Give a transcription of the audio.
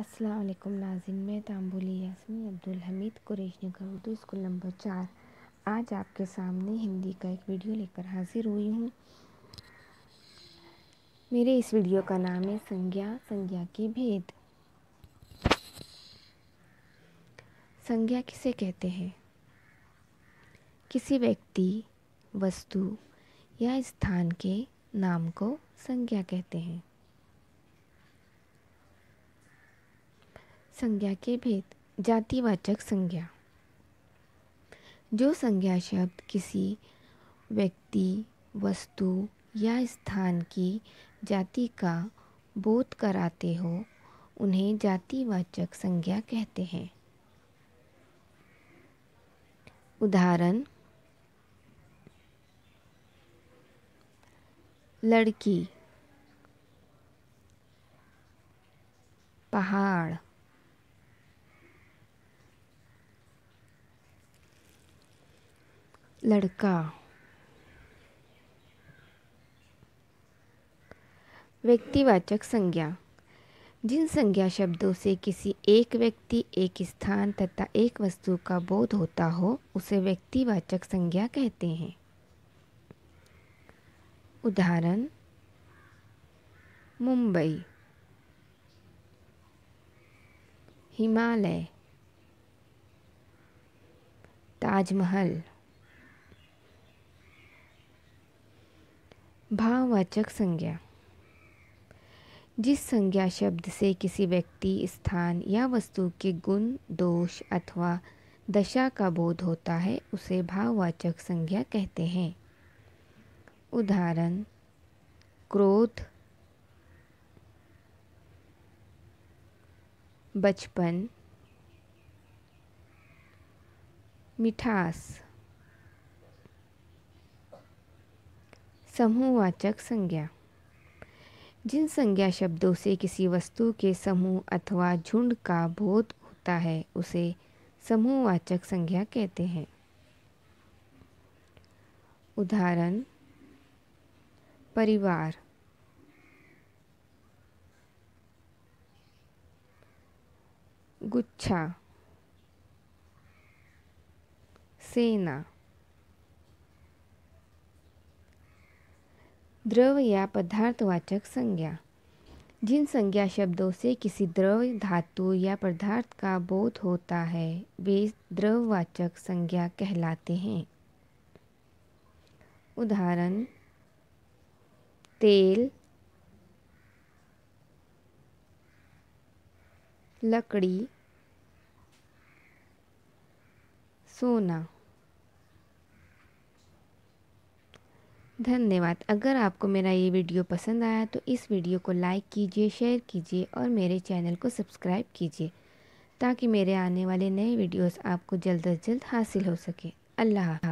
असलकुम नाजिन मैं तांबुली यासमी अब्दुल हमीद कुरेश का उर्दू स्कूल नंबर चार आज आपके सामने हिंदी का एक वीडियो लेकर हाजिर हुई हूँ मेरे इस वीडियो का नाम है संज्ञा संज्ञा की भेद संज्ञा किसे कहते हैं किसी व्यक्ति वस्तु या स्थान के नाम को संज्ञा कहते हैं संज्ञा के भेद जातिवाचक संज्ञा जो संज्ञा शब्द किसी व्यक्ति वस्तु या स्थान की जाति का बोध कराते हो उन्हें जातिवाचक संज्ञा कहते हैं उदाहरण लड़की पहाड़ लड़का व्यक्तिवाचक संज्ञा जिन संज्ञा शब्दों से किसी एक व्यक्ति एक स्थान तथा एक वस्तु का बोध होता हो उसे व्यक्तिवाचक संज्ञा कहते हैं उदाहरण मुंबई हिमालय ताजमहल भाववाचक संज्ञा जिस संज्ञा शब्द से किसी व्यक्ति स्थान या वस्तु के गुण दोष अथवा दशा का बोध होता है उसे भाववाचक संज्ञा कहते हैं उदाहरण क्रोध बचपन मिठास समूहवाचक संज्ञा जिन संज्ञा शब्दों से किसी वस्तु के समूह अथवा झुंड का बोध होता है उसे समूहवाचक संज्ञा कहते हैं उदाहरण परिवार गुच्छा सेना द्रव या पदार्थवाचक संज्ञा जिन संज्ञा शब्दों से किसी द्रव धातु या पदार्थ का बोध होता है वे द्रववाचक संज्ञा कहलाते हैं उदाहरण तेल लकड़ी सोना धन्यवाद अगर आपको मेरा ये वीडियो पसंद आया तो इस वीडियो को लाइक कीजिए शेयर कीजिए और मेरे चैनल को सब्सक्राइब कीजिए ताकि मेरे आने वाले नए वीडियोस आपको जल्द अज जल्द हासिल हो सके अल्लाह